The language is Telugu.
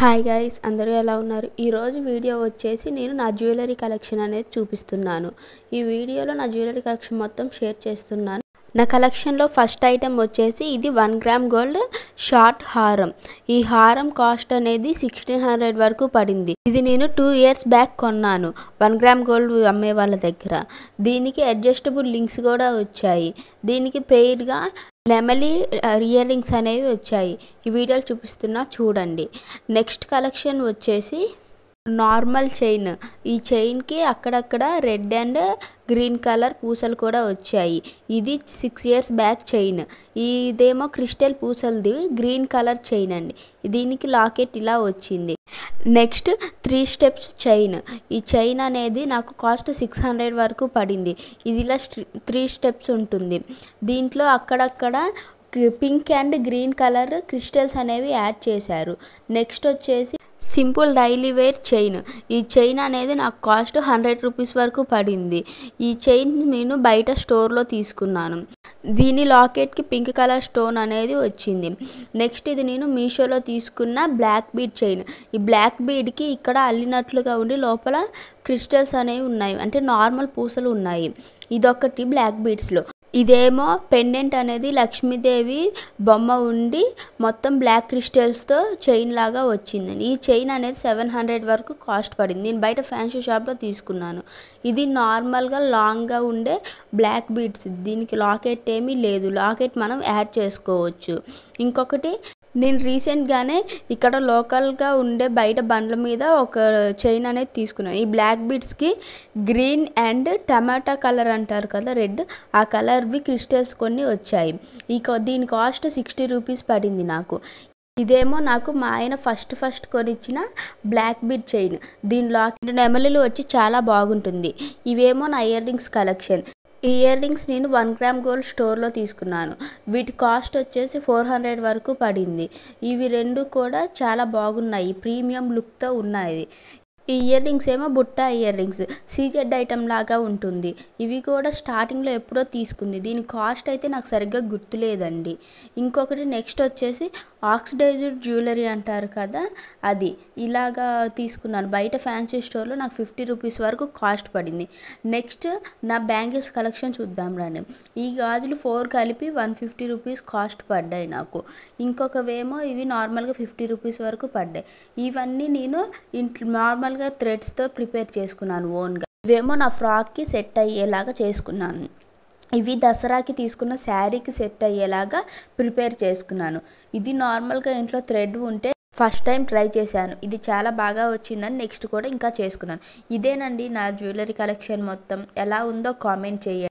హాయ్ గైస్ అందరూ ఎలా ఉన్నారు ఈరోజు వీడియో వచ్చేసి నేను నా జ్యువెలరీ కలెక్షన్ అనేది చూపిస్తున్నాను ఈ వీడియోలో నా జ్యువెలరీ కలెక్షన్ మొత్తం షేర్ చేస్తున్నాను నా కలెక్షన్లో ఫస్ట్ ఐటెం వచ్చేసి ఇది వన్ గ్రామ్ గోల్డ్ షార్ట్ హారం ఈ హారం కాస్ట్ అనేది సిక్స్టీన్ హండ్రెడ్ వరకు పడింది ఇది నేను టూ ఇయర్స్ బ్యాక్ కొన్నాను వన్ గ్రామ్ గోల్డ్ అమ్మే వాళ్ళ దగ్గర దీనికి అడ్జస్టబుల్ లింక్స్ కూడా వచ్చాయి దీనికి పెయిర్గా నెమలి ఇయర్ రింగ్స్ అనేవి వచ్చాయి ఈ వీడియోలు చూపిస్తున్నా చూడండి నెక్స్ట్ కలెక్షన్ వచ్చేసి నార్మల్ చైన్ ఈ చైన్కి అక్కడక్కడ రెడ్ అండ్ గ్రీన్ కలర్ పూసలు కూడా వచ్చాయి ఇది సిక్స్ ఇయర్స్ బ్యాక్ చైన్ ఇదేమో క్రిస్టల్ పూసలది గ్రీన్ కలర్ చైన్ అండి దీనికి లాకెట్ ఇలా వచ్చింది నెక్స్ట్ త్రీ స్టెప్స్ చైన్ ఈ చైన్ అనేది నాకు కాస్ట్ సిక్స్ హండ్రెడ్ వరకు పడింది ఇది ఇలా త్రీ స్టెప్స్ ఉంటుంది దీంట్లో అక్కడక్కడ pink and green colour crystals అనేవి యాడ్ చేశారు నెక్స్ట్ వచ్చేసి సింపుల్ డైలీ వేర్ చైన్ ఈ చైన్ అనేది నాకు కాస్ట్ హండ్రెడ్ రూపీస్ వరకు పడింది ఈ చైన్ నేను బయట స్టోర్లో తీసుకున్నాను దీని లాకెట్కి పింక్ కలర్ స్టోన్ అనేది వచ్చింది నెక్స్ట్ ఇది నేను మీషోలో తీసుకున్న బ్లాక్ బీడ్ చైన్ ఈ బ్లాక్ బీడ్కి ఇక్కడ అల్లినట్లుగా ఉండి లోపల క్రిస్టల్స్ అనేవి ఉన్నాయి అంటే నార్మల్ పూసలు ఉన్నాయి ఇదొకటి బ్లాక్ బీడ్స్లో ఇదేమో పెండెంట్ అనేది లక్ష్మీదేవి బొమ్మ ఉండి మొత్తం బ్లాక్ క్రిస్టల్స్తో చైన్ లాగా వచ్చిందండి ఈ చైన్ అనేది సెవెన్ హండ్రెడ్ వరకు కాస్ట్ పడింది నేను బయట ఫ్యాన్సీ షాప్లో తీసుకున్నాను ఇది నార్మల్గా లాంగ్గా ఉండే బ్లాక్ బీడ్స్ దీనికి లాకెట్ ఏమీ లేదు లాకెట్ మనం యాడ్ చేసుకోవచ్చు ఇంకొకటి నేను రీసెంట్గానే ఇక్కడ లోకల్గా ఉండే బయట బండ్ల మీద ఒక చైన్ అనేది తీసుకున్నాను ఈ బ్లాక్ బీడ్స్కి గ్రీన్ అండ్ టమాటా కలర్ అంటారు కదా రెడ్ ఆ కలర్వి క్రిస్టల్స్ కొన్ని వచ్చాయి ఈ దీని కాస్ట్ సిక్స్టీ రూపీస్ పడింది నాకు ఇదేమో నాకు మా ఆయన ఫస్ట్ ఫస్ట్ కొనిచ్చిన బ్లాక్ బీట్ చైన్ దీనిలో నెమలులు వచ్చి చాలా బాగుంటుంది ఇవేమో నా ఇయర్ రింగ్స్ కలెక్షన్ ఈ ఇయర్ రింగ్స్ నేను వన్ గ్రామ్ గోల్డ్ స్టోర్లో తీసుకున్నాను వీటి కాస్ట్ వచ్చేసి ఫోర్ హండ్రెడ్ వరకు పడింది ఇవి రెండు కూడా చాలా బాగున్నాయి ప్రీమియం లుక్తో ఉన్నాయి ఈ ఇయర్ రింగ్స్ ఏమో బుట్ట ఇయర్ రింగ్స్ సీజెడ్ ఐటమ్ లాగా ఉంటుంది ఇవి కూడా స్టార్టింగ్లో ఎప్పుడో తీసుకుంది దీని కాస్ట్ అయితే నాకు సరిగ్గా గుర్తులేదండి ఇంకొకటి నెక్స్ట్ వచ్చేసి ఆక్సిడైజ్డ్ జ్యువెలరీ అంటారు కదా అది ఇలాగా తీసుకున్నాను బయట ఫ్యాన్సీ స్టోర్లో నాకు ఫిఫ్టీ రూపీస్ వరకు కాస్ట్ పడింది నెక్స్ట్ నా బ్యాంగిల్స్ కలెక్షన్ చూద్దాం రాని ఈ గాజులు ఫోర్ కలిపి వన్ ఫిఫ్టీ రూపీస్ కాస్ట్ పడ్డాయి నాకు ఇంకొకవేమో ఇవి నార్మల్గా ఫిఫ్టీ రూపీస్ వరకు పడ్డాయి ఇవన్నీ నేను ఇంట్లో నార్మల్గా నార్మల్గా థ్రెడ్స్తో ప్రిపేర్ చేసుకున్నాను ఓన్గా ఇవేమో నా ఫ్రాక్కి సెట్ అయ్యేలాగా చేసుకున్నాను ఇవి దసరాకి తీసుకున్న శారీకి సెట్ అయ్యేలాగా ప్రిపేర్ చేసుకున్నాను ఇది నార్మల్గా ఇంట్లో థ్రెడ్ ఉంటే ఫస్ట్ టైం ట్రై చేశాను ఇది చాలా బాగా వచ్చిందని నెక్స్ట్ కూడా ఇంకా చేసుకున్నాను ఇదేనండి నా జ్యువెలరీ కలెక్షన్ మొత్తం ఎలా ఉందో కామెంట్ చేయండి